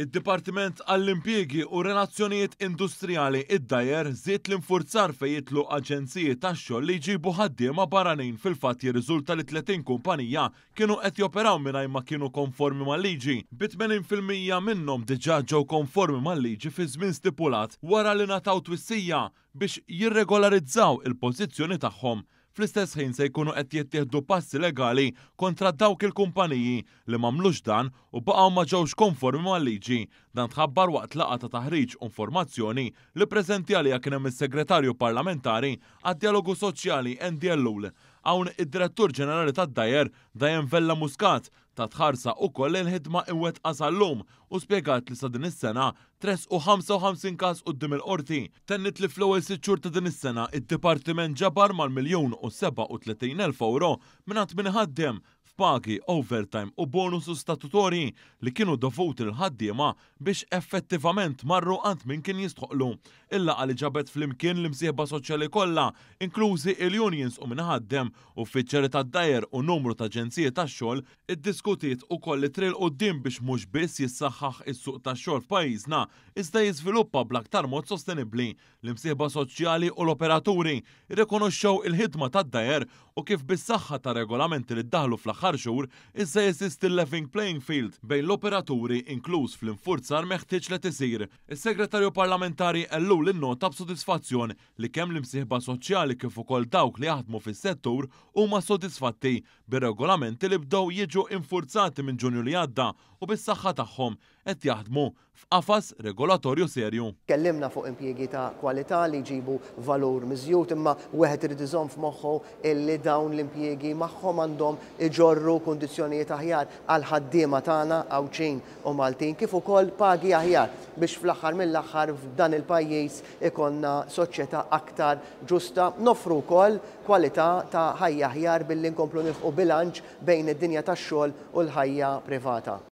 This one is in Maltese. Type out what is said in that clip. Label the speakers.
Speaker 1: Id-Dipartiment għall-impjiegi u relazzjonijiet industrijali id-dajer zitt l-infurzar fej jitlu aġenziji tax-xogħol li jġibu ħaddiema barranin fil-fatt jirriżulta li 30 kumpanija kienu qed joperaw mingħajr ma kienu konformi mal-liġi. Bi 80% minnhom diġà ġew konformi mal-liġi fi żmien stipulat wara li nataw twissija biex jirregolarizzaw il-pożizzjoni tagħhom fl-istess ħin se jkunu qed jittieħdu passi legali kontra dawk il-kumpaniji li mamlux dan u baqgħu ma ġewx konformi mal-liġi. Dan tħabbar waqt laqa ta' taħriġ informazzjoni li preżenti għalija kien hemm is-segretarju parlamentari għad-dialogu soċjali NDL-LUL. Hawn id-direttur ġenerali tad-dajer Dajem Vella Muscat ta' tħarsa u koll il-ħidma imwet għasallum u spiegat li sa' din is-sena tres u 55 kas u d-dim il-qorti. Tennit li fl-ewwel sitxur ta' din is-sena id-Dipartiment ġabar mal-miljon u 37.000 euro minnat minn ħaddem f'pagi overtime u bonusu statutori li kienu dovuti l-ħaddiema biex effettivament marru għand minn kien jistħoqlu. Illa għalli ġabet fl-imkien l-imsieħba soċjali kollha, inklużi il-unions u minħaddem u fiċċeri ta' dajer u numru ta' ġenzije ta' xogħol, id-diskutiet u kolli tril qoddim biex mhux biss jissaxħax is-suq ta' xogħol f'pajjiżna, iżda jiżviluppa bl-aktar mod sostenibbli. L-imsieħba soċjali u l-operaturi rikonoxxew il-ħidma ta' dajer u kif bis-saħħa ta' regolamenti li ddaħlu fl fl xhur issa jeżisti l leving playing field bejn l-operaturi inkluż fl-infurzar meħtieġ li tisir. Is-Segretarju Parlamentari ellu l-nota b'sodisfazzjon li kemm l-imsieħba soċjali kif ukoll dawk li jaħdmu fis-settur huma sodisfatti bir-regolamenti li bdew jiġu infurzati minn Ġunju li għadda u bis-saħħa tagħhom qed jaħdmu f'qafas regolatorju serju.
Speaker 2: Kellimna fuq impjiegi ta' kwalità li jġibu valur miżjut imma wieħed irid iżomm f'moħħu illi dawn l-impjiegi magħhom għandhom iġorru kundizzjonijiet aħjar għal ħaddiema tagħna għawċin u Maltin kif ukoll pagi aħjar biex fl-aħħar mill-aħħar f'dan il-pajjiż ikonna soċjetà aktar ġusta nofru wkoll kwalità ta' ħajja aħjar billi nkomplu nifqu bilanċ bejn id-dinja tax-xogħol u l-ħajja privata.